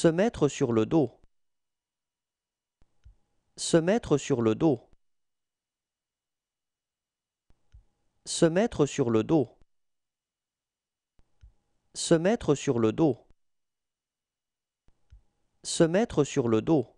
Se mettre sur le dos. Se mettre sur le dos. Se mettre sur le dos. Se mettre sur le dos. Se mettre sur le dos.